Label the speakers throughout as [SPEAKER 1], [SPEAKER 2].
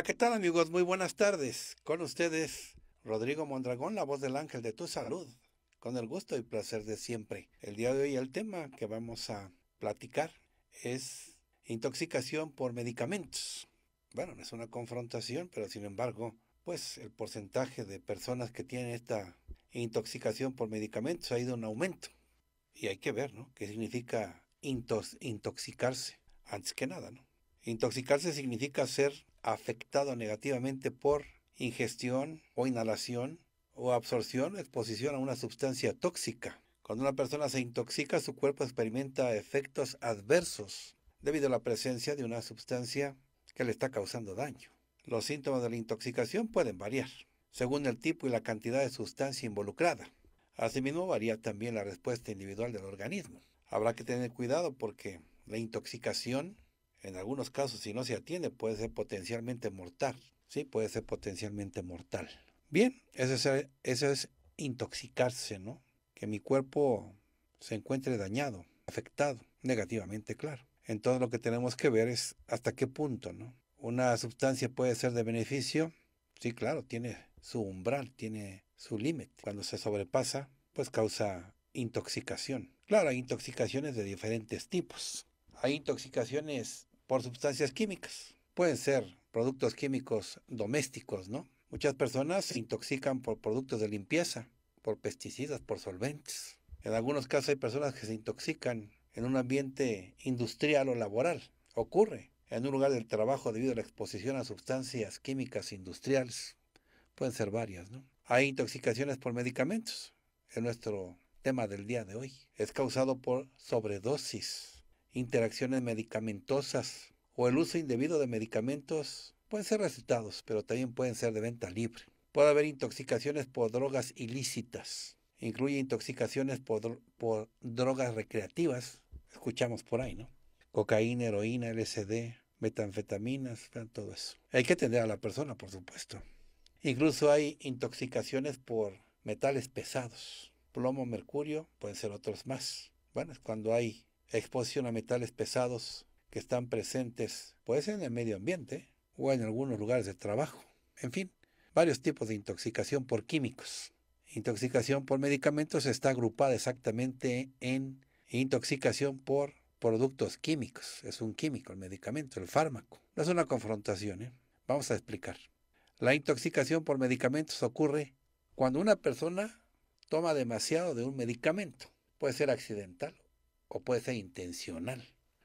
[SPEAKER 1] Hola, ¿qué tal amigos? Muy buenas tardes. Con ustedes, Rodrigo Mondragón, la voz del ángel de tu salud. Con el gusto y placer de siempre. El día de hoy el tema que vamos a platicar es intoxicación por medicamentos. Bueno, no es una confrontación, pero sin embargo, pues el porcentaje de personas que tienen esta intoxicación por medicamentos ha ido en aumento. Y hay que ver, ¿no? ¿Qué significa intoxicarse? Antes que nada, ¿no? Intoxicarse significa ser afectado negativamente por ingestión o inhalación o absorción o exposición a una sustancia tóxica. Cuando una persona se intoxica, su cuerpo experimenta efectos adversos debido a la presencia de una sustancia que le está causando daño. Los síntomas de la intoxicación pueden variar según el tipo y la cantidad de sustancia involucrada. Asimismo, varía también la respuesta individual del organismo. Habrá que tener cuidado porque la intoxicación en algunos casos, si no se atiende, puede ser potencialmente mortal. Sí, puede ser potencialmente mortal. Bien, eso es, es intoxicarse, ¿no? Que mi cuerpo se encuentre dañado, afectado, negativamente, claro. Entonces lo que tenemos que ver es hasta qué punto, ¿no? Una sustancia puede ser de beneficio, sí, claro, tiene su umbral, tiene su límite. Cuando se sobrepasa, pues causa intoxicación. Claro, hay intoxicaciones de diferentes tipos. Hay intoxicaciones por sustancias químicas. Pueden ser productos químicos domésticos, ¿no? Muchas personas se intoxican por productos de limpieza, por pesticidas, por solventes. En algunos casos hay personas que se intoxican en un ambiente industrial o laboral. Ocurre en un lugar del trabajo debido a la exposición a sustancias químicas industriales. Pueden ser varias, ¿no? Hay intoxicaciones por medicamentos. En nuestro tema del día de hoy es causado por sobredosis interacciones medicamentosas o el uso indebido de medicamentos pueden ser recetados, pero también pueden ser de venta libre. Puede haber intoxicaciones por drogas ilícitas. Incluye intoxicaciones por, por drogas recreativas. Escuchamos por ahí, ¿no? Cocaína, heroína, LSD, metanfetaminas, todo eso. Hay que atender a la persona, por supuesto. Incluso hay intoxicaciones por metales pesados. Plomo, mercurio, pueden ser otros más. Bueno, es cuando hay exposición a metales pesados que están presentes puede ser en el medio ambiente o en algunos lugares de trabajo. En fin, varios tipos de intoxicación por químicos. Intoxicación por medicamentos está agrupada exactamente en intoxicación por productos químicos. Es un químico, el medicamento, el fármaco. No es una confrontación. ¿eh? Vamos a explicar. La intoxicación por medicamentos ocurre cuando una persona toma demasiado de un medicamento. Puede ser accidental o puede ser intencional.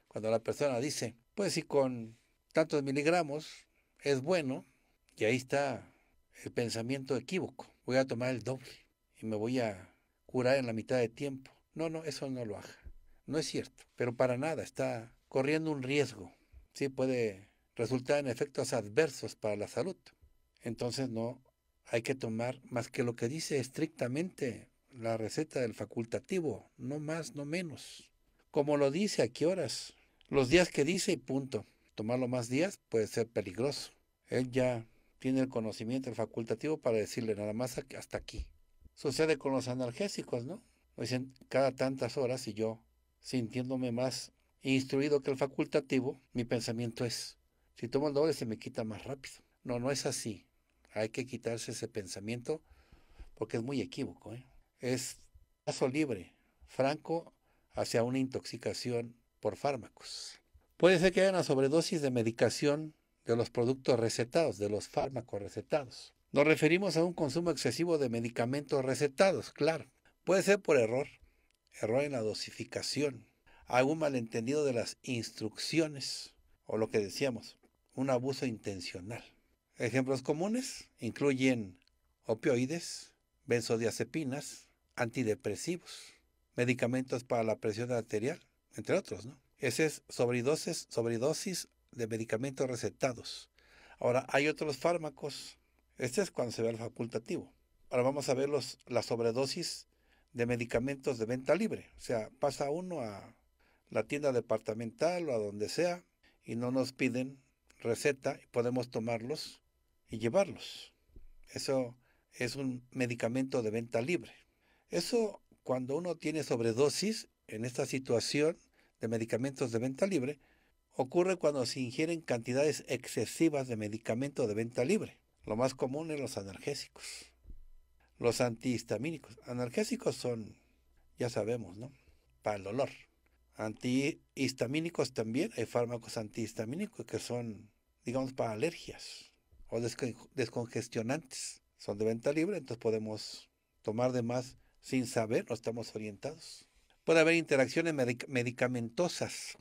[SPEAKER 1] Cuando la persona dice, pues si con tantos miligramos es bueno, y ahí está el pensamiento equívoco, voy a tomar el doble y me voy a curar en la mitad de tiempo. No, no, eso no lo haga. No es cierto, pero para nada, está corriendo un riesgo. Sí puede resultar en efectos adversos para la salud. Entonces no hay que tomar más que lo que dice estrictamente la receta del facultativo, no más, no menos como lo dice, a qué horas, los días que dice y punto. Tomarlo más días puede ser peligroso. Él ya tiene el conocimiento el facultativo para decirle nada más hasta aquí. Sucede con los analgésicos, ¿no? dicen cada tantas horas y yo, sintiéndome más instruido que el facultativo, mi pensamiento es, si tomo el doble se me quita más rápido. No, no es así. Hay que quitarse ese pensamiento porque es muy equívoco. ¿eh? Es paso libre, franco hacia una intoxicación por fármacos. Puede ser que haya una sobredosis de medicación de los productos recetados, de los fármacos recetados. Nos referimos a un consumo excesivo de medicamentos recetados, claro. Puede ser por error, error en la dosificación, algún malentendido de las instrucciones o lo que decíamos, un abuso intencional. Ejemplos comunes incluyen opioides, benzodiazepinas, antidepresivos medicamentos para la presión arterial, entre otros, ¿no? Ese es sobredosis, sobredosis de medicamentos recetados. Ahora, hay otros fármacos. Este es cuando se ve el facultativo. Ahora vamos a ver la sobredosis de medicamentos de venta libre. O sea, pasa uno a la tienda departamental o a donde sea y no nos piden receta y podemos tomarlos y llevarlos. Eso es un medicamento de venta libre. Eso cuando uno tiene sobredosis en esta situación de medicamentos de venta libre, ocurre cuando se ingieren cantidades excesivas de medicamento de venta libre. Lo más común es los analgésicos. Los antihistamínicos. Analgésicos son, ya sabemos, ¿no? Para el dolor. Antihistamínicos también. Hay fármacos antihistamínicos que son, digamos, para alergias o descongestionantes. Son de venta libre, entonces podemos tomar de más sin saber, no estamos orientados. Puede haber interacciones medicamentosas,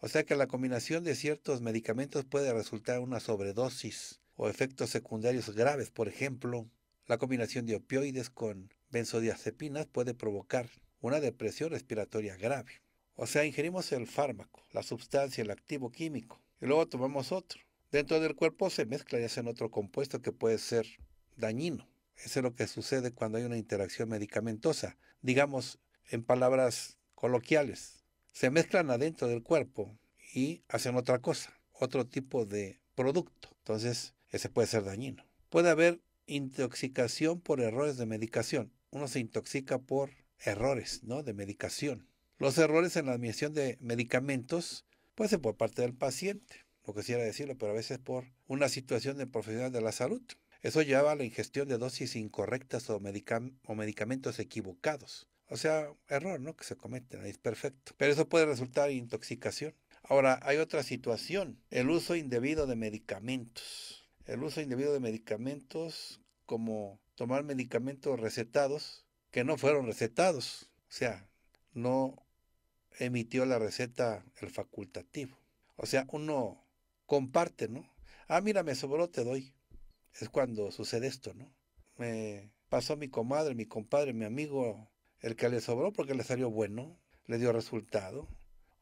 [SPEAKER 1] o sea que la combinación de ciertos medicamentos puede resultar en una sobredosis o efectos secundarios graves. Por ejemplo, la combinación de opioides con benzodiazepinas puede provocar una depresión respiratoria grave. O sea, ingerimos el fármaco, la sustancia, el activo químico, y luego tomamos otro. Dentro del cuerpo se mezcla y hacen otro compuesto que puede ser dañino. Eso es lo que sucede cuando hay una interacción medicamentosa. Digamos, en palabras coloquiales, se mezclan adentro del cuerpo y hacen otra cosa, otro tipo de producto. Entonces, ese puede ser dañino. Puede haber intoxicación por errores de medicación. Uno se intoxica por errores, ¿no? De medicación. Los errores en la admisión de medicamentos pueden ser por parte del paciente, que quisiera decirlo, pero a veces por una situación de profesional de la salud. Eso lleva a la ingestión de dosis incorrectas o, o medicamentos equivocados. O sea, error, ¿no? Que se cometen, es perfecto. Pero eso puede resultar en intoxicación. Ahora, hay otra situación, el uso indebido de medicamentos. El uso indebido de medicamentos como tomar medicamentos recetados que no fueron recetados. O sea, no emitió la receta el facultativo. O sea, uno comparte, ¿no? Ah, mira, me sobró, te doy es cuando sucede esto, ¿no? Me pasó mi comadre, mi compadre, mi amigo, el que le sobró porque le salió bueno, le dio resultado,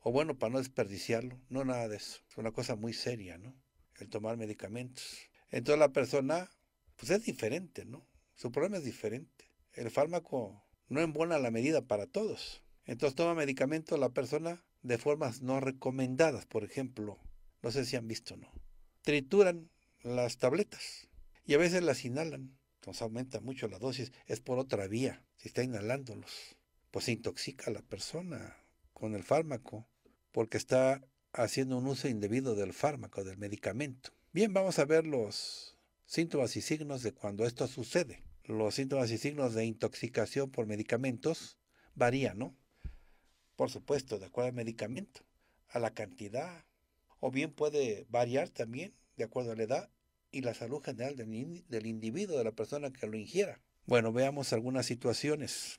[SPEAKER 1] o bueno, para no desperdiciarlo, no nada de eso. Es una cosa muy seria, ¿no? El tomar medicamentos. Entonces la persona, pues es diferente, ¿no? Su problema es diferente. El fármaco no embona la medida para todos. Entonces toma medicamentos la persona de formas no recomendadas, por ejemplo, no sé si han visto, ¿no? Trituran las tabletas y a veces las inhalan. Entonces aumenta mucho la dosis. Es por otra vía. Si está inhalándolos, pues se intoxica a la persona con el fármaco porque está haciendo un uso indebido del fármaco, del medicamento. Bien, vamos a ver los síntomas y signos de cuando esto sucede. Los síntomas y signos de intoxicación por medicamentos varían, ¿no? Por supuesto, de acuerdo al medicamento, a la cantidad, o bien puede variar también de acuerdo a la edad y la salud general del, individuo, de la persona que lo ingiera. Bueno, veamos algunas situaciones.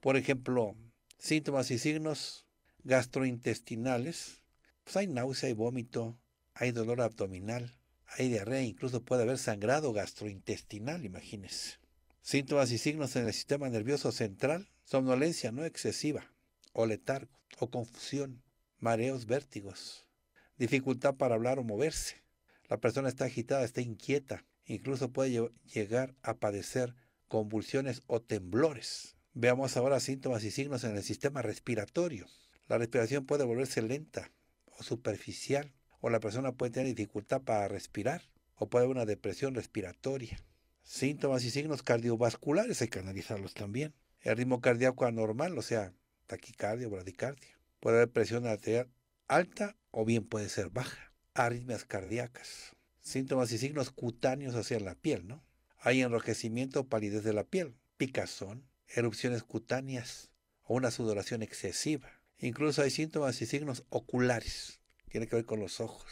[SPEAKER 1] Por ejemplo, síntomas y signos gastrointestinales. Pues, hay náusea y vómito, hay dolor abdominal, hay diarrea, incluso puede haber sangrado gastrointestinal, imagínense. Síntomas y signos en el sistema nervioso central, somnolencia no excesiva, o letargo, o confusión, mareos, vértigos, dificultad para hablar o moverse, la persona está agitada, está inquieta, incluso puede llegar a padecer convulsiones o temblores. Veamos ahora síntomas y signos en el sistema respiratorio. La respiración puede volverse lenta o superficial, o la persona puede tener dificultad para respirar, o puede haber una depresión respiratoria. Síntomas y signos cardiovasculares hay que analizarlos también. El ritmo cardíaco anormal, o sea, taquicardia o bradicardia. Puede haber presión arterial alta o bien puede ser baja arritmias cardíacas, síntomas y signos cutáneos hacia la piel, ¿no? Hay enrojecimiento o palidez de la piel, picazón, erupciones cutáneas o una sudoración excesiva. Incluso hay síntomas y signos oculares, tiene que ver con los ojos,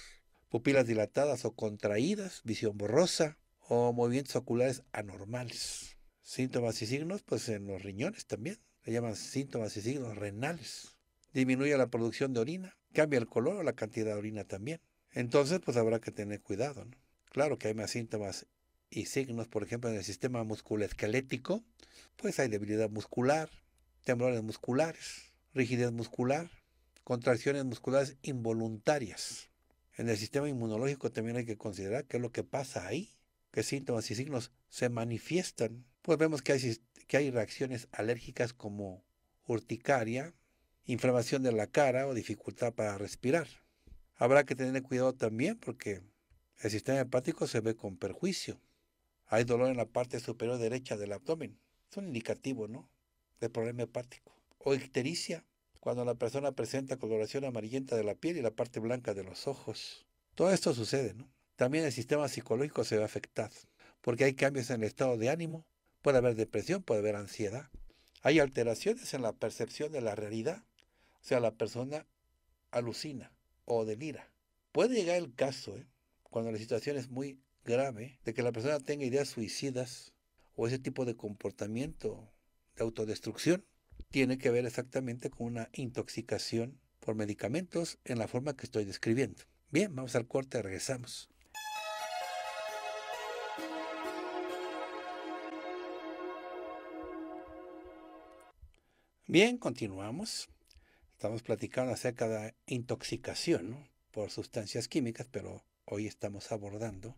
[SPEAKER 1] pupilas dilatadas o contraídas, visión borrosa o movimientos oculares anormales. Síntomas y signos, pues en los riñones también, se llaman síntomas y signos renales. Disminuye la producción de orina, cambia el color o la cantidad de orina también. Entonces, pues habrá que tener cuidado. ¿no? Claro que hay más síntomas y signos, por ejemplo, en el sistema musculoesquelético, pues hay debilidad muscular, temblores musculares, rigidez muscular, contracciones musculares involuntarias. En el sistema inmunológico también hay que considerar qué es lo que pasa ahí, qué síntomas y signos se manifiestan. Pues vemos que hay, que hay reacciones alérgicas como urticaria, inflamación de la cara o dificultad para respirar. Habrá que tener cuidado también porque el sistema hepático se ve con perjuicio. Hay dolor en la parte superior derecha del abdomen. Es un indicativo, ¿no? De problema hepático. O ictericia, cuando la persona presenta coloración amarillenta de la piel y la parte blanca de los ojos. Todo esto sucede, ¿no? También el sistema psicológico se ve afectado, porque hay cambios en el estado de ánimo, puede haber depresión, puede haber ansiedad. Hay alteraciones en la percepción de la realidad, o sea, la persona alucina o mira Puede llegar el caso, ¿eh? cuando la situación es muy grave, de que la persona tenga ideas suicidas o ese tipo de comportamiento de autodestrucción. Tiene que ver exactamente con una intoxicación por medicamentos en la forma que estoy describiendo. Bien, vamos al corte, regresamos. Bien, continuamos. Estamos platicando acerca de intoxicación ¿no? por sustancias químicas, pero hoy estamos abordando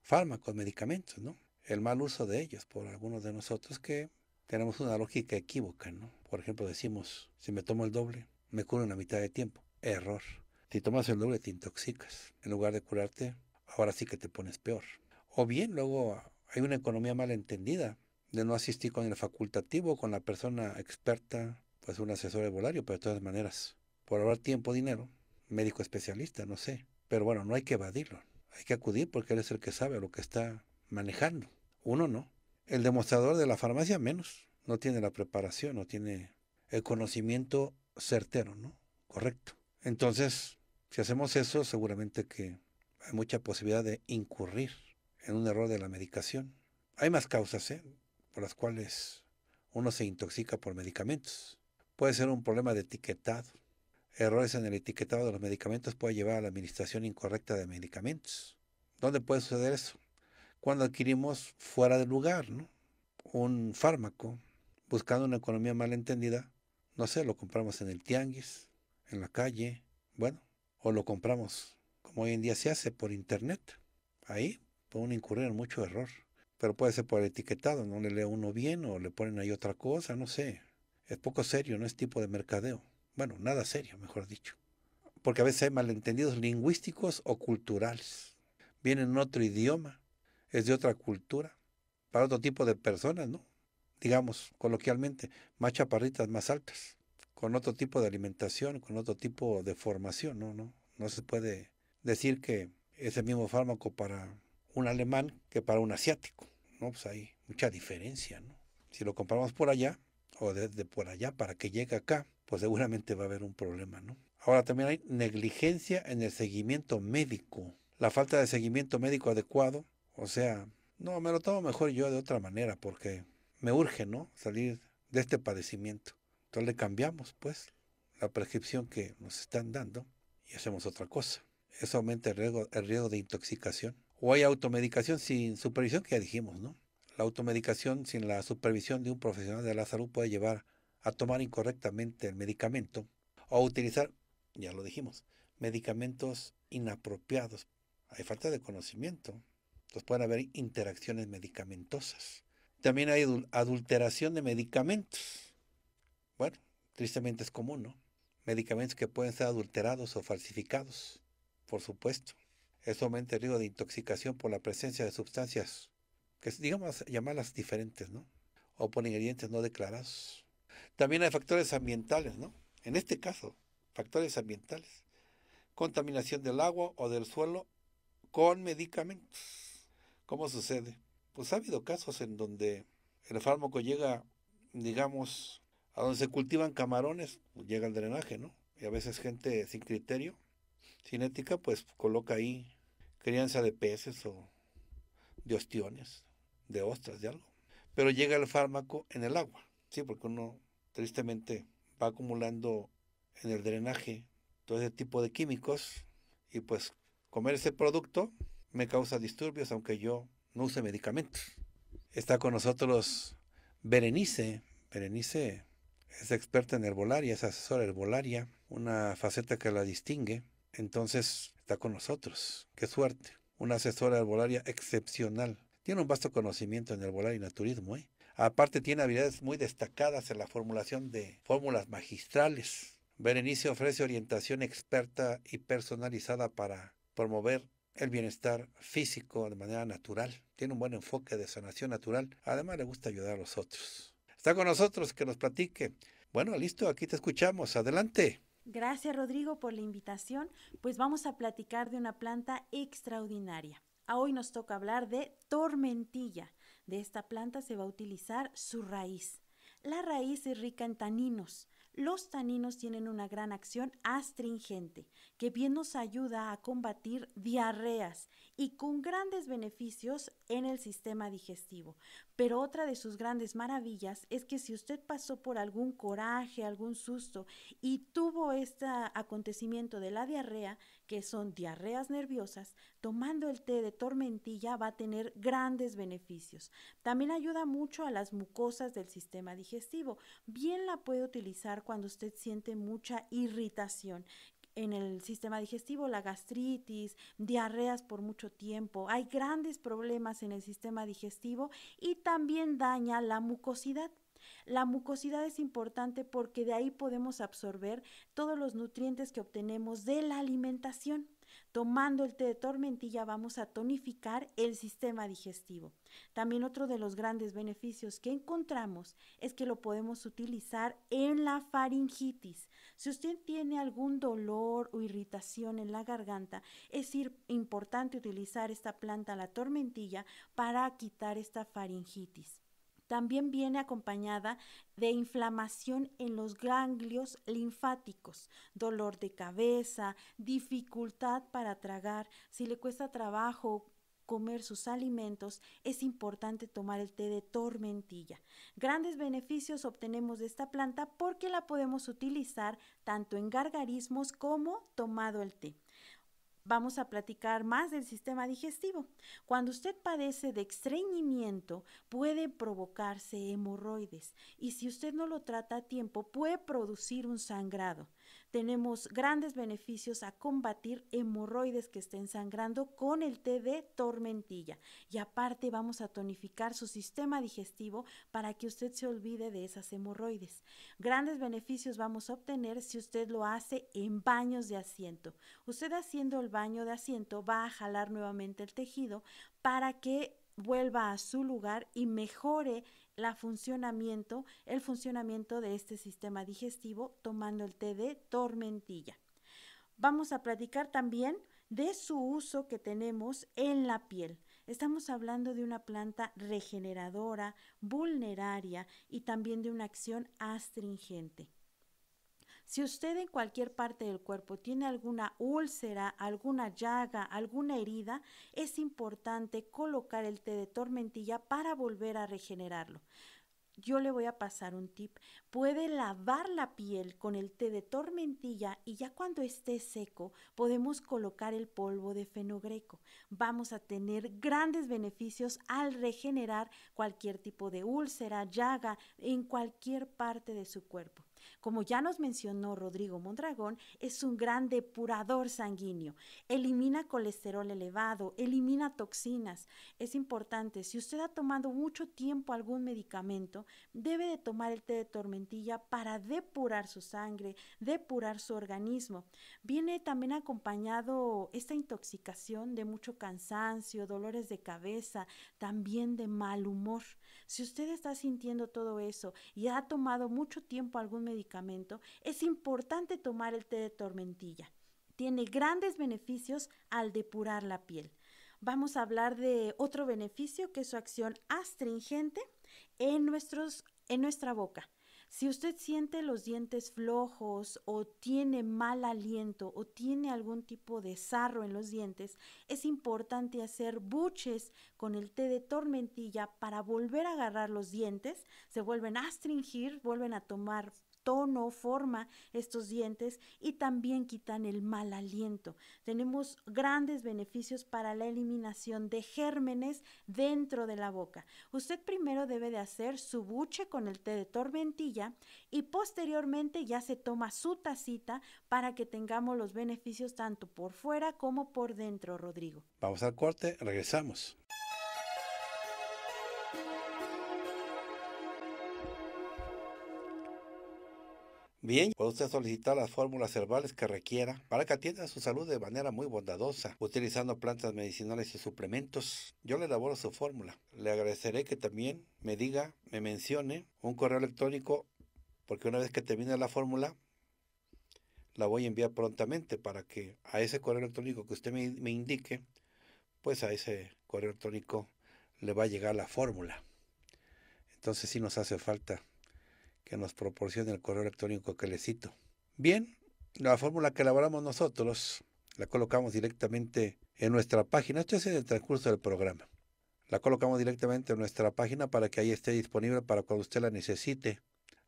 [SPEAKER 1] fármacos, medicamentos, ¿no? El mal uso de ellos por algunos de nosotros que tenemos una lógica equívoca, ¿no? Por ejemplo, decimos, si me tomo el doble, me curo en la mitad de tiempo. Error. Si tomas el doble te intoxicas. En lugar de curarte, ahora sí que te pones peor. O bien luego hay una economía mal entendida de no asistir con el facultativo, con la persona experta pues un asesor volario, pero de todas maneras, por ahorrar tiempo, dinero, médico especialista, no sé. Pero bueno, no hay que evadirlo, hay que acudir porque él es el que sabe lo que está manejando. Uno no. El demostrador de la farmacia menos, no tiene la preparación, no tiene el conocimiento certero, ¿no? Correcto. Entonces, si hacemos eso, seguramente que hay mucha posibilidad de incurrir en un error de la medicación. Hay más causas, ¿eh? Por las cuales uno se intoxica por medicamentos. Puede ser un problema de etiquetado. Errores en el etiquetado de los medicamentos puede llevar a la administración incorrecta de medicamentos. ¿Dónde puede suceder eso? Cuando adquirimos fuera de lugar ¿no? un fármaco, buscando una economía mal entendida, no sé, lo compramos en el tianguis, en la calle, bueno, o lo compramos, como hoy en día se hace, por internet. Ahí puede incurrir en mucho error, pero puede ser por el etiquetado, no le lee uno bien o le ponen ahí otra cosa, no sé, es poco serio, no es tipo de mercadeo. Bueno, nada serio, mejor dicho. Porque a veces hay malentendidos lingüísticos o culturales. ...vienen en otro idioma, es de otra cultura, para otro tipo de personas, ¿no? Digamos coloquialmente, más chaparritas, más altas, con otro tipo de alimentación, con otro tipo de formación, ¿no? No, no se puede decir que es el mismo fármaco para un alemán que para un asiático, ¿no? Pues hay mucha diferencia, ¿no? Si lo comparamos por allá, o desde por allá para que llegue acá, pues seguramente va a haber un problema, ¿no? Ahora también hay negligencia en el seguimiento médico, la falta de seguimiento médico adecuado, o sea, no, me lo tomo mejor yo de otra manera porque me urge, ¿no? Salir de este padecimiento. Entonces le cambiamos, pues, la prescripción que nos están dando y hacemos otra cosa. Eso aumenta el riesgo, el riesgo de intoxicación. O hay automedicación sin supervisión, que ya dijimos, ¿no? La automedicación sin la supervisión de un profesional de la salud puede llevar a tomar incorrectamente el medicamento o utilizar, ya lo dijimos, medicamentos inapropiados. Hay falta de conocimiento. Entonces pueden haber interacciones medicamentosas. También hay adulteración de medicamentos. Bueno, tristemente es común, ¿no? Medicamentos que pueden ser adulterados o falsificados, por supuesto. Eso aumenta el riesgo de intoxicación por la presencia de sustancias que digamos llamarlas diferentes, ¿no? O por ingredientes no declarados. También hay factores ambientales, ¿no? En este caso, factores ambientales. Contaminación del agua o del suelo con medicamentos. ¿Cómo sucede? Pues ha habido casos en donde el fármaco llega, digamos, a donde se cultivan camarones, llega el drenaje, ¿no? Y a veces gente sin criterio, sin ética, pues coloca ahí crianza de peces o de ostiones de ostras, de algo. Pero llega el fármaco en el agua, ¿sí? Porque uno tristemente va acumulando en el drenaje todo ese tipo de químicos y pues comer ese producto me causa disturbios aunque yo no use medicamentos. Está con nosotros Berenice. Berenice es experta en herbolaria, es asesora herbolaria, una faceta que la distingue. Entonces está con nosotros. Qué suerte. Una asesora herbolaria excepcional. Tiene un vasto conocimiento en el volar y naturismo. ¿eh? Aparte tiene habilidades muy destacadas en la formulación de fórmulas magistrales. Berenice ofrece orientación experta y personalizada para promover el bienestar físico de manera natural. Tiene un buen enfoque de sanación natural. Además le gusta ayudar a los otros. Está con nosotros, que nos platique. Bueno, listo, aquí te escuchamos. Adelante.
[SPEAKER 2] Gracias Rodrigo por la invitación. Pues vamos a platicar de una planta extraordinaria. Hoy nos toca hablar de tormentilla. De esta planta se va a utilizar su raíz. La raíz es rica en taninos. Los taninos tienen una gran acción astringente, que bien nos ayuda a combatir diarreas y con grandes beneficios en el sistema digestivo. Pero otra de sus grandes maravillas es que si usted pasó por algún coraje, algún susto y tuvo este acontecimiento de la diarrea, que son diarreas nerviosas, tomando el té de tormentilla va a tener grandes beneficios. También ayuda mucho a las mucosas del sistema digestivo. Bien la puede utilizar cuando usted siente mucha irritación en el sistema digestivo, la gastritis, diarreas por mucho tiempo. Hay grandes problemas en el sistema digestivo y también daña la mucosidad. La mucosidad es importante porque de ahí podemos absorber todos los nutrientes que obtenemos de la alimentación. Tomando el té de tormentilla vamos a tonificar el sistema digestivo. También otro de los grandes beneficios que encontramos es que lo podemos utilizar en la faringitis. Si usted tiene algún dolor o irritación en la garganta, es importante utilizar esta planta, la tormentilla, para quitar esta faringitis también viene acompañada de inflamación en los ganglios linfáticos, dolor de cabeza, dificultad para tragar, si le cuesta trabajo comer sus alimentos, es importante tomar el té de tormentilla. Grandes beneficios obtenemos de esta planta porque la podemos utilizar tanto en gargarismos como tomado el té vamos a platicar más del sistema digestivo. Cuando usted padece de estreñimiento, puede provocarse hemorroides y si usted no lo trata a tiempo, puede producir un sangrado. Tenemos grandes beneficios a combatir hemorroides que estén sangrando con el té de tormentilla. Y aparte vamos a tonificar su sistema digestivo para que usted se olvide de esas hemorroides. Grandes beneficios vamos a obtener si usted lo hace en baños de asiento. Usted haciendo el baño de asiento va a jalar nuevamente el tejido para que vuelva a su lugar y mejore la funcionamiento, el funcionamiento de este sistema digestivo tomando el té de tormentilla. Vamos a platicar también de su uso que tenemos en la piel. Estamos hablando de una planta regeneradora, vulneraria y también de una acción astringente. Si usted en cualquier parte del cuerpo tiene alguna úlcera, alguna llaga, alguna herida, es importante colocar el té de tormentilla para volver a regenerarlo. Yo le voy a pasar un tip. Puede lavar la piel con el té de tormentilla y ya cuando esté seco podemos colocar el polvo de fenogreco. Vamos a tener grandes beneficios al regenerar cualquier tipo de úlcera, llaga, en cualquier parte de su cuerpo. Como ya nos mencionó Rodrigo Mondragón, es un gran depurador sanguíneo, elimina colesterol elevado, elimina toxinas. Es importante, si usted ha tomado mucho tiempo algún medicamento, debe de tomar el té de tormentilla para depurar su sangre, depurar su organismo. Viene también acompañado esta intoxicación de mucho cansancio, dolores de cabeza, también de mal humor. Si usted está sintiendo todo eso y ha tomado mucho tiempo algún medicamento, es importante tomar el té de tormentilla. Tiene grandes beneficios al depurar la piel. Vamos a hablar de otro beneficio que es su acción astringente en, nuestros, en nuestra boca. Si usted siente los dientes flojos o tiene mal aliento o tiene algún tipo de sarro en los dientes, es importante hacer buches con el té de tormentilla para volver a agarrar los dientes, se vuelven a astringir, vuelven a tomar tono, forma estos dientes y también quitan el mal aliento. Tenemos grandes beneficios para la eliminación de gérmenes dentro de la boca. Usted primero debe de hacer su buche con el té de tormentilla y posteriormente ya se toma su tacita para que tengamos los beneficios tanto por fuera como por dentro, Rodrigo.
[SPEAKER 1] Vamos al corte, regresamos. Bien, puede usted solicitar las fórmulas herbales que requiera para que atienda su salud de manera muy bondadosa, utilizando plantas medicinales y suplementos. Yo le elaboro su fórmula. Le agradeceré que también me diga, me mencione un correo electrónico, porque una vez que termine la fórmula, la voy a enviar prontamente para que a ese correo electrónico que usted me, indique, pues a ese correo electrónico le va a llegar la fórmula. Entonces si nos hace falta que nos proporciona el correo electrónico que le cito. Bien, la fórmula que elaboramos nosotros la colocamos directamente en nuestra página. Esto es en el transcurso del programa. La colocamos directamente en nuestra página para que ahí esté disponible para cuando usted la necesite.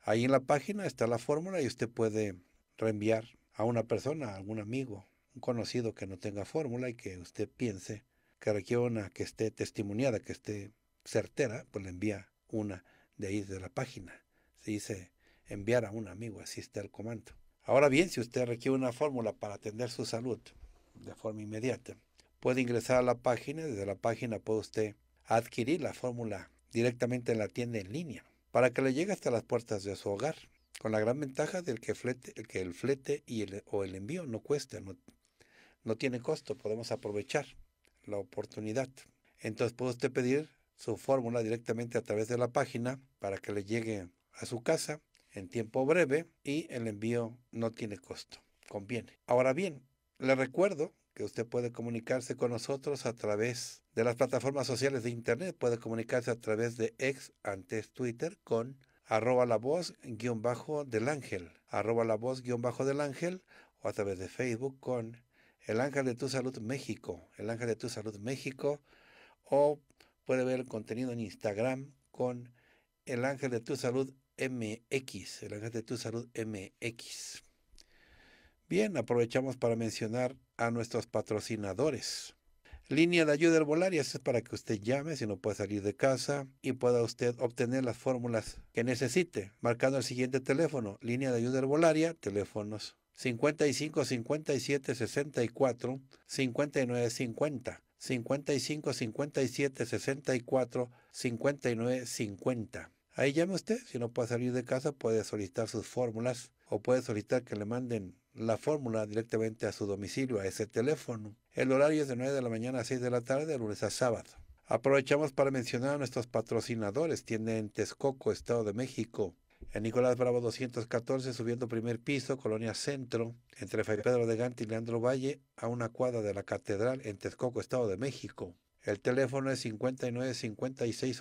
[SPEAKER 1] Ahí en la página está la fórmula y usted puede reenviar a una persona, a algún amigo, un conocido que no tenga fórmula y que usted piense que requiere una que esté testimoniada, que esté certera, pues le envía una de ahí de la página dice enviar a un amigo, así está comando. Ahora bien, si usted requiere una fórmula para atender su salud de forma inmediata, puede ingresar a la página, desde la página puede usted adquirir la fórmula directamente en la tienda en línea para que le llegue hasta las puertas de su hogar, con la gran ventaja del que, el flete y el, o el envío no cuesta, no, no tiene costo, podemos aprovechar la oportunidad. Entonces puede usted pedir su fórmula directamente a través de la página para que le llegue a su casa en tiempo breve y el envío no tiene costo. Conviene. Ahora bien, le recuerdo que usted puede comunicarse con nosotros a través de las plataformas sociales de Internet. Puede comunicarse a través de ex antes Twitter con arroba la voz guión bajo del ángel, arroba la voz guión bajo del ángel o a través de Facebook con el ángel de tu salud México, el ángel de tu salud México o puede ver el contenido en Instagram con el ángel de tu salud MX, el ángel de Tu Salud MX. Bien, aprovechamos para mencionar a nuestros patrocinadores. Línea de ayuda herbolaria, es para que usted llame si no puede salir de casa y pueda usted obtener las fórmulas que necesite, marcando el siguiente teléfono, línea de ayuda herbolaria, teléfonos 55 57 64 59 50, 55 57 64 59 50. Ahí llame usted, si no puede salir de casa puede solicitar sus fórmulas o puede solicitar que le manden la fórmula directamente a su domicilio, a ese teléfono. El horario es de 9 de la mañana a 6 de la tarde, de lunes a sábado. Aprovechamos para mencionar a nuestros patrocinadores. Tiene en Texcoco, Estado de México. En Nicolás Bravo 214, subiendo primer piso, Colonia Centro, entre Fray Pedro de Gante y Leandro Valle, a una cuadra de la Catedral en Texcoco, Estado de México. El teléfono es 59 56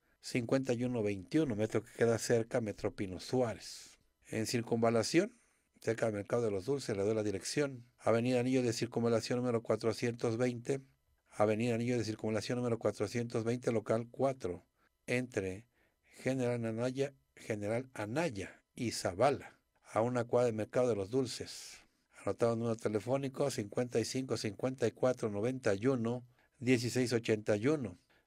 [SPEAKER 1] 5121, metro que queda cerca Metro Pino Suárez. En circunvalación, cerca del Mercado de los Dulces, le doy la dirección. Avenida Anillo de Circunvalación número 420, Avenida Anillo de Circunvalación número 420, local 4, entre General Anaya, General Anaya y Zabala, a una cuadra del Mercado de los Dulces. Anotado número telefónico 55 54 91 1681.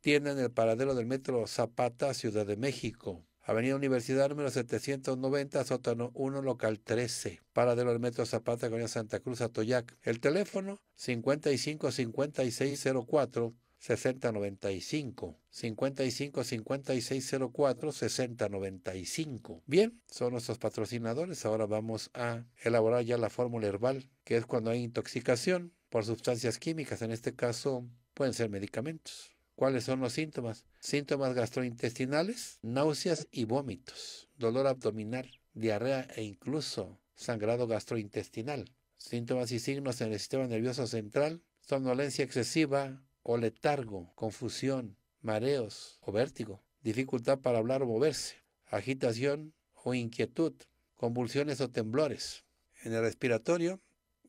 [SPEAKER 1] tienen el paradero del metro Zapata, Ciudad de México. Avenida Universidad número 790, sótano 1, local 13. Paradero del Metro Zapata, Avenida Santa Cruz, Atoyac. El teléfono 55 5604 6095. 55 5604 6095. Bien, son nuestros patrocinadores. Ahora vamos a elaborar ya la fórmula herbal, que es cuando hay intoxicación por sustancias químicas. En este caso, pueden ser medicamentos. ¿Cuáles son los síntomas? Síntomas gastrointestinales, náuseas y vómitos, dolor abdominal, diarrea e incluso sangrado gastrointestinal. Síntomas y signos en el sistema nervioso central, somnolencia excesiva o letargo, confusión, mareos o vértigo, dificultad para hablar o moverse, agitación o inquietud, convulsiones o temblores. En el respiratorio,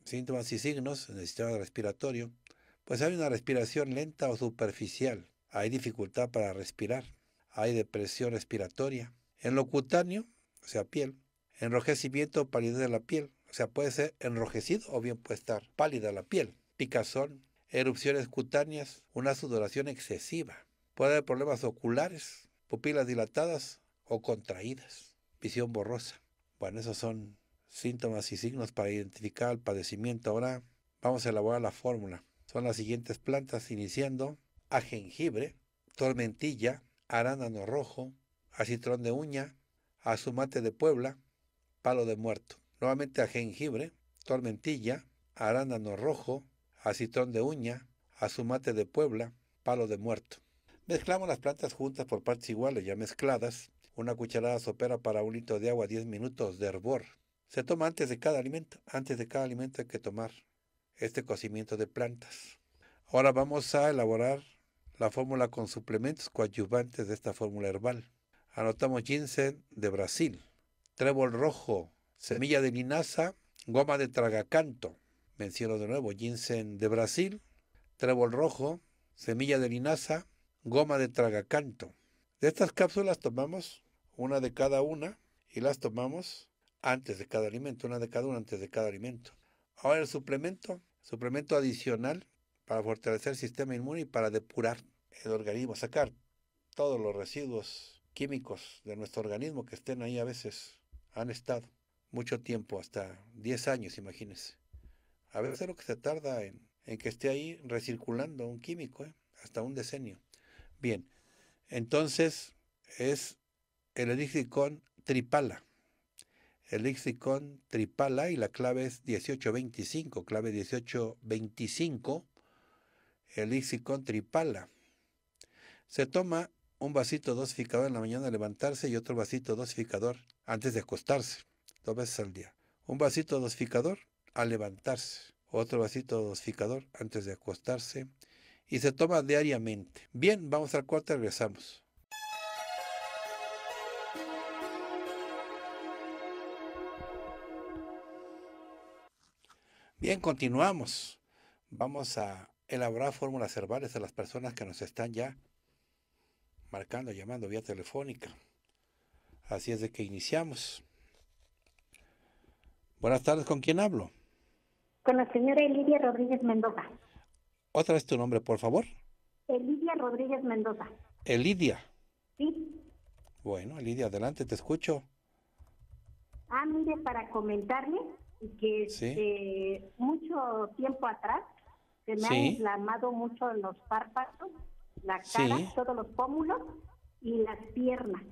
[SPEAKER 1] síntomas y signos en el sistema respiratorio, pues hay una respiración lenta o superficial, hay dificultad para respirar, hay depresión respiratoria. En lo cutáneo, o sea, piel, enrojecimiento o palidez de la piel, o sea, puede ser enrojecido o bien puede estar pálida la piel, picazón, erupciones cutáneas, una sudoración excesiva. Puede haber problemas oculares, pupilas dilatadas o contraídas, visión borrosa. Bueno, esos son síntomas y signos para identificar el padecimiento. Ahora vamos a elaborar la fórmula. Son las siguientes plantas, iniciando a jengibre, tormentilla, arándano rojo, acitrón de uña, azumate de Puebla, palo de muerto. Nuevamente a jengibre, tormentilla, arándano rojo, acitrón de uña, azumate de Puebla, palo de muerto. Mezclamos las plantas juntas por partes iguales, ya mezcladas. Una cucharada sopera para un litro de agua, 10 minutos de hervor. Se toma antes de cada alimento, antes de cada alimento hay que tomar este cocimiento de plantas. Ahora vamos a elaborar la fórmula con suplementos coadyuvantes de esta fórmula herbal. Anotamos ginseng de Brasil, trébol rojo, semilla de linaza, goma de tragacanto. Menciono de nuevo ginseng de Brasil, trébol rojo, semilla de linaza, goma de tragacanto. De estas cápsulas tomamos una de cada una y las tomamos antes de cada alimento, una de cada una antes de cada alimento. Ahora el suplemento Suplemento adicional para fortalecer el sistema inmune y para depurar el organismo, sacar todos los residuos químicos de nuestro organismo que estén ahí a veces. Han estado mucho tiempo, hasta 10 años, imagínense. A veces es lo que se tarda en, que esté ahí recirculando un químico, ¿eh? hasta un decenio. Bien, entonces es el con tripala el lexicon Tripala y la clave es 1825, clave 1825, el lexicon Tripala. Se toma un vasito dosificador en la mañana al levantarse y otro vasito dosificador antes de acostarse, dos veces al día. Un vasito dosificador al levantarse, otro vasito dosificador antes de acostarse y se toma diariamente. Bien, vamos al cuarto, y regresamos. Bien, continuamos. Vamos a elaborar fórmulas verbales a las personas que nos están ya marcando, llamando vía telefónica. Así es de que iniciamos. Buenas tardes, ¿con quién hablo?
[SPEAKER 3] Con la señora Elidia Rodríguez Mendoza.
[SPEAKER 1] Otra vez tu nombre, por favor.
[SPEAKER 3] Elidia Rodríguez Mendoza. Elidia. Sí.
[SPEAKER 1] Bueno, Elidia, adelante, te escucho.
[SPEAKER 3] Ah, mire, para comentarle que eh, mucho tiempo atrás se me han inflamado mucho los párpados, la cara, todos los pómulos y las piernas.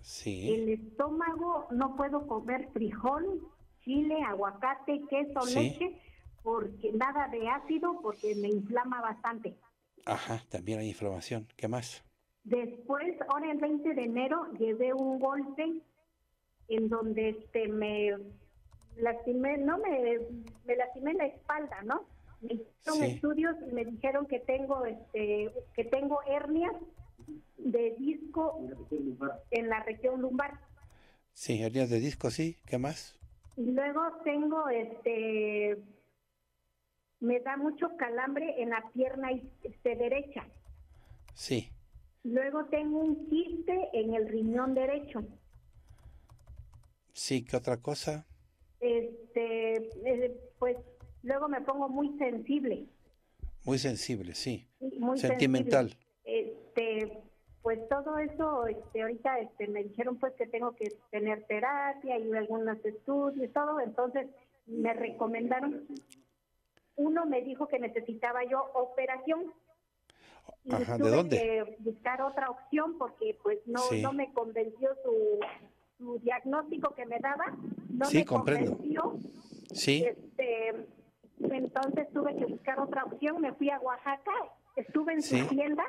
[SPEAKER 1] Sí. El
[SPEAKER 3] estómago no puedo comer frijol, chile, aguacate, queso, leche, porque nada de ácido porque me inflama bastante.
[SPEAKER 1] Ajá, también hay inflamación. ¿Qué más?
[SPEAKER 3] Después, ahora el 20 de enero, llevé un golpe en donde este, me lastimé, no me, lastimé en la espalda, ¿no? Me hicieron estudios y me dijeron que tengo, este, que tengo hernias de disco en la región lumbar.
[SPEAKER 1] Sí, hernias de disco, sí. ¿Qué más?
[SPEAKER 3] Y luego tengo, este, me da mucho calambre en la pierna este, derecha. Sí. Luego tengo un quiste en el riñón derecho.
[SPEAKER 1] Sí, ¿qué otra cosa?
[SPEAKER 3] este, eh, pues luego me pongo muy sensible.
[SPEAKER 1] Muy sensible, sí. Sentimental.
[SPEAKER 3] Este, pues todo eso, este, ahorita este, me dijeron pues que tengo que tener terapia y algunos estudios, y todo, entonces me recomendaron. Uno me dijo que necesitaba yo operación. ¿de dónde? buscar otra opción porque pues no, no me convenció su, su diagnóstico que me daba sí, comprendo. Sí. Este, entonces tuve que buscar otra opción, me fui a Oaxaca, estuve en su tienda,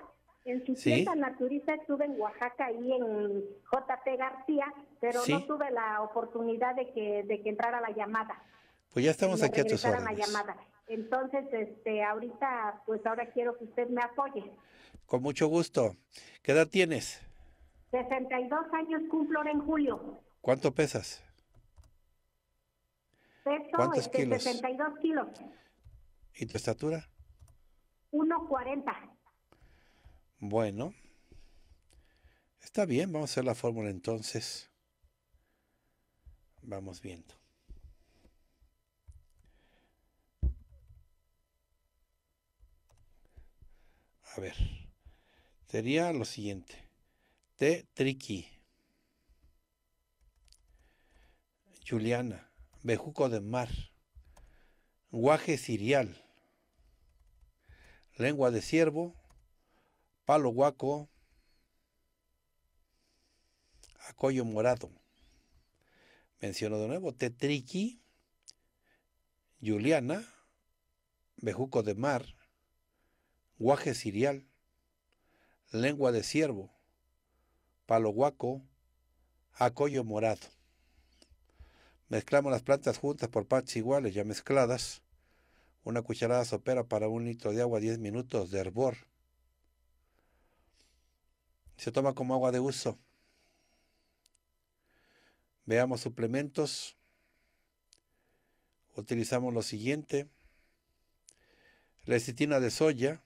[SPEAKER 3] en su tienda naturista estuve en Oaxaca y en JP García, pero no tuve la oportunidad de que, de que entrara la llamada.
[SPEAKER 1] Pues ya estamos aquí a tus órdenes.
[SPEAKER 3] Entonces, este, ahorita, pues ahora quiero que usted me apoye.
[SPEAKER 1] Con mucho gusto. ¿Qué edad tienes?
[SPEAKER 3] 62 años cumplo en julio.
[SPEAKER 1] ¿Cuánto pesas?
[SPEAKER 3] ¿Cuántos 62 este, kilos.
[SPEAKER 1] ¿Y tu estatura?
[SPEAKER 3] 1,40.
[SPEAKER 1] Bueno. Está bien, vamos a hacer la fórmula entonces. Vamos viendo. A ver. Sería lo siguiente. T triqui. Juliana bejuco de mar, guaje cirial, lengua de ciervo, palo guaco, acollo morado. Menciono de nuevo tetriqui, juliana, bejuco de mar, guaje cirial, lengua de ciervo, palo guaco, acollo morado. Mezclamos las plantas juntas por partes iguales ya mezcladas. Una cucharada sopera para un litro de agua, 10 minutos de hervor. Se toma como agua de uso. Veamos suplementos. Utilizamos lo siguiente. Lecitina de soya.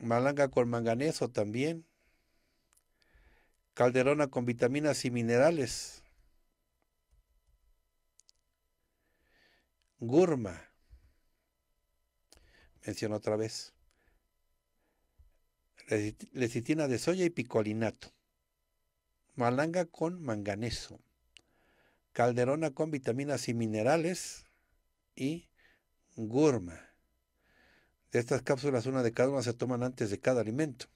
[SPEAKER 1] Malanga con manganeso también. Calderona con vitaminas y minerales. Gurma. Menciono otra vez. Lecitina de soya y picolinato. Malanga con manganeso. Calderona con vitaminas y minerales. Y gurma. De estas cápsulas, una de cada una se toman antes de cada alimento.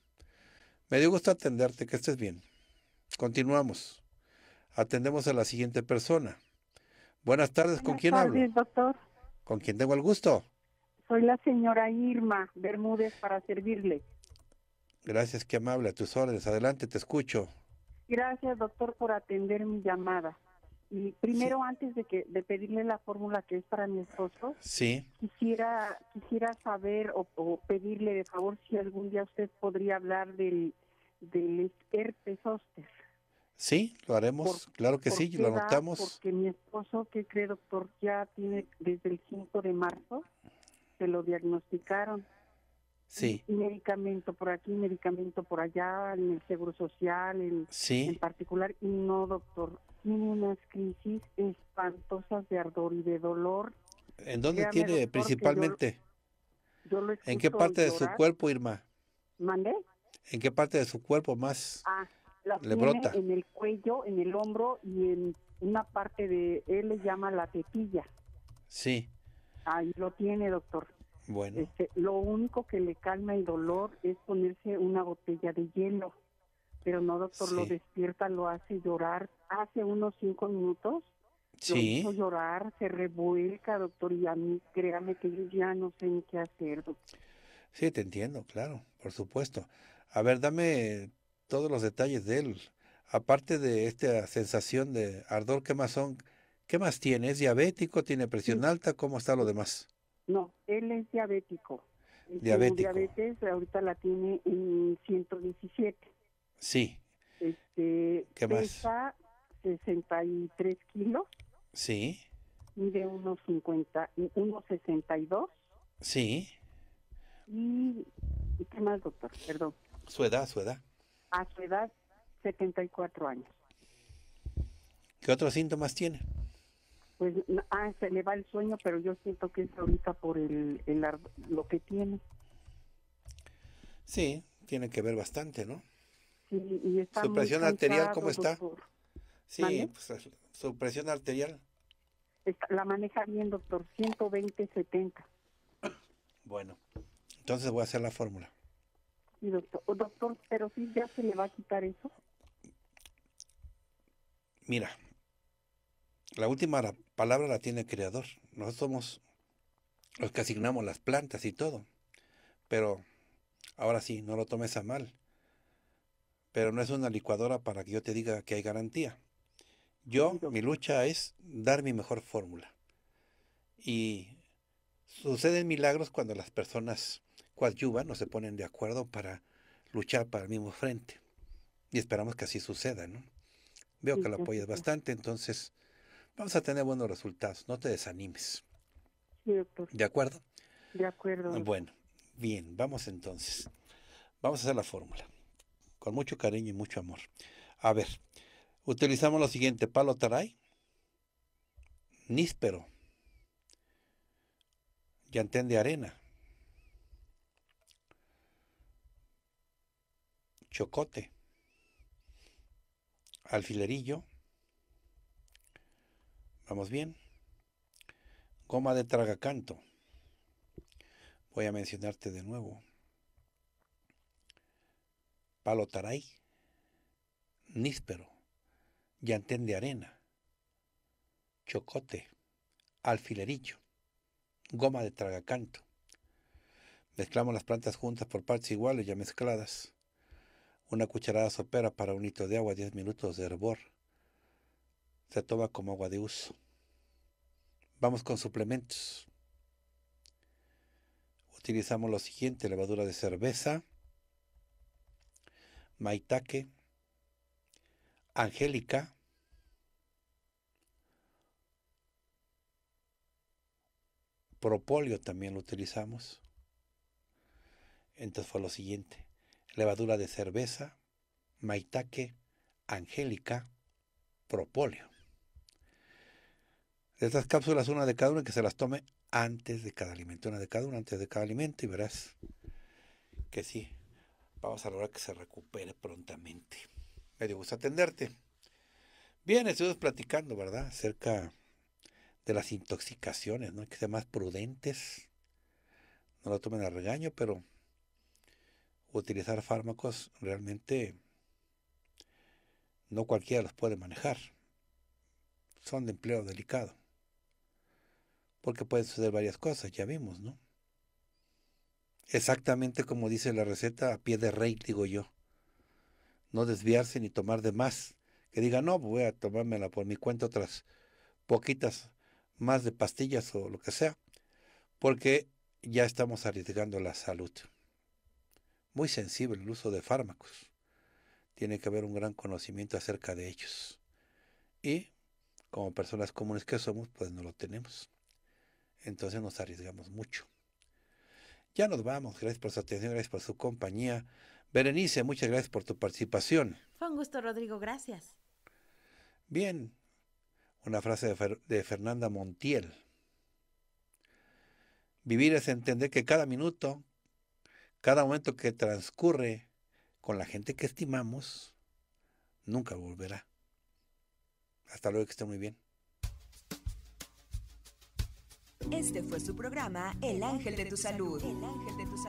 [SPEAKER 1] Me dio gusto atenderte, que estés bien. Continuamos. Atendemos a la siguiente persona. Buenas tardes, ¿con Buenas quién tardes, doctor. ¿Con quién tengo el gusto?
[SPEAKER 4] Soy la señora Irma Bermúdez para servirle.
[SPEAKER 1] Gracias, qué amable, a tus órdenes. Adelante, te escucho.
[SPEAKER 4] Gracias, doctor, por atender mi llamada. Y primero, antes de que de pedirle la fórmula que es para mi esposo, sí. quisiera quisiera saber o, pedirle de favor si algún día usted podría hablar del del herpes
[SPEAKER 1] Sí, lo haremos, claro que sí, lo anotamos.
[SPEAKER 4] porque mi esposo, que cree doctor, ya tiene desde el 5 de marzo, se lo diagnosticaron. Sí. Medicamento por aquí, medicamento por allá, en el seguro social, en, sí. en particular. Y no, doctor, tiene unas crisis espantosas de ardor y de dolor.
[SPEAKER 1] ¿En dónde tiene principalmente?
[SPEAKER 4] Yo, ¿En qué parte de su cuerpo, Irma? ¿Mandé?
[SPEAKER 1] ¿En qué parte de su cuerpo más?
[SPEAKER 4] Ah, la le tiene brota. en el cuello, en el hombro y en una parte de él le llama la tetilla. Sí. Ahí lo tiene, doctor. Bueno. Este, lo único que le calma el dolor es ponerse una botella de hielo. Pero no, doctor, lo despierta, lo hace llorar. Hace unos cinco minutos Sí. Lo hizo llorar, se revuelca, doctor, y a mí, créame que yo ya no sé qué hacer, doctor.
[SPEAKER 1] Sí, te entiendo, claro, por supuesto. A ver, dame todos los detalles de él. Aparte de esta sensación de ardor más son? ¿qué más tiene? ¿Es diabético? ¿Tiene presión alta? ¿Cómo está lo demás?
[SPEAKER 4] No, él es diabético. diabético. Diabetes ahorita la tiene en 117. Sí. Este, ¿Qué más? Pesa 63 kilos. Sí. Mide unos 50, Sí. ¿Y qué más, doctor? Perdón.
[SPEAKER 1] Su edad, su edad
[SPEAKER 4] a su edad, 74 años.
[SPEAKER 1] ¿Qué otros síntomas tiene?
[SPEAKER 4] Pues ah, se le va el sueño, pero yo siento que es ahorita por el, el lo que tiene.
[SPEAKER 1] Sí, tiene que ver bastante, ¿no?
[SPEAKER 4] Sí, y está ¿Su presión arterial cómo está?
[SPEAKER 1] Sí, pues, su presión arterial.
[SPEAKER 4] la maneja bien, doctor, 120-70.
[SPEAKER 1] Bueno, entonces voy a hacer la fórmula.
[SPEAKER 4] Y doctor, doctor, pero si ya se le va a quitar eso.
[SPEAKER 1] Mira, la última palabra la tiene el creador. Nosotros somos los que asignamos las plantas y todo. Pero ahora sí, no lo tomes a mal. Pero no es una licuadora para que yo te diga que hay garantía. Yo, mi lucha es dar mi mejor fórmula. Y suceden milagros cuando las personas coadyuvan no se ponen de acuerdo para luchar para el mismo frente. Y esperamos que así suceda, ¿no? Veo que lo apoyas bastante, entonces vamos a tener buenos resultados, no te desanimes.
[SPEAKER 4] ¿De acuerdo? De acuerdo.
[SPEAKER 1] Bueno, bien, vamos entonces. Vamos a hacer la fórmula, con mucho cariño y mucho amor. A ver, utilizamos lo siguiente, palo taray, níspero, llantén de arena, chocote, alfilerillo, vamos bien, goma de tragacanto, voy a mencionarte de nuevo, palo taray, níspero, llantén de arena, chocote, alfilerillo, goma de tragacanto. Mezclamos las plantas juntas por partes iguales ya mezcladas. Una cucharada sopera para un litro de agua, 10 minutos de hervor. Se toma como agua de uso. Vamos con suplementos. Utilizamos lo siguiente, levadura de cerveza, maitaque, angélica, propóleo también lo utilizamos. Entonces fue lo siguiente levadura de cerveza, maitaque, angélica, propóleo. De estas cápsulas, una de cada una, que se las tome antes de cada alimento, una de cada una, antes de cada alimento, y verás que sí, vamos a lograr que se recupere prontamente. Me dio gusto atenderte. Bien, estuvimos platicando, ¿verdad?, acerca de las intoxicaciones, ¿no? Hay que ser más prudentes, no lo tomen a regaño, pero utilizar fármacos realmente no cualquiera los puede manejar. Son de empleo delicado. Porque pueden suceder varias cosas, ya vimos, ¿no? Exactamente como dice la receta, a pie de rey, digo yo. No desviarse ni tomar de más. Que diga, no, pues voy a tomármela por mi cuenta otras poquitas más de pastillas o lo que sea. Porque ya estamos arriesgando la salud muy sensible el uso de fármacos. Tiene que haber un gran conocimiento acerca de ellos. Y, como personas comunes que somos, pues no lo tenemos. Entonces nos arriesgamos mucho. Ya nos vamos. Gracias por su atención, gracias por su compañía. Berenice, muchas gracias por tu participación.
[SPEAKER 2] Fue un gusto, Rodrigo. Gracias.
[SPEAKER 1] Bien. Una frase de Fernanda Montiel. Vivir es entender que cada minuto, cada momento que transcurre con la gente que estimamos, nunca volverá. Hasta luego, que esté muy bien.
[SPEAKER 2] Este fue su programa El Ángel de tu Salud. El Ángel de tu Salud.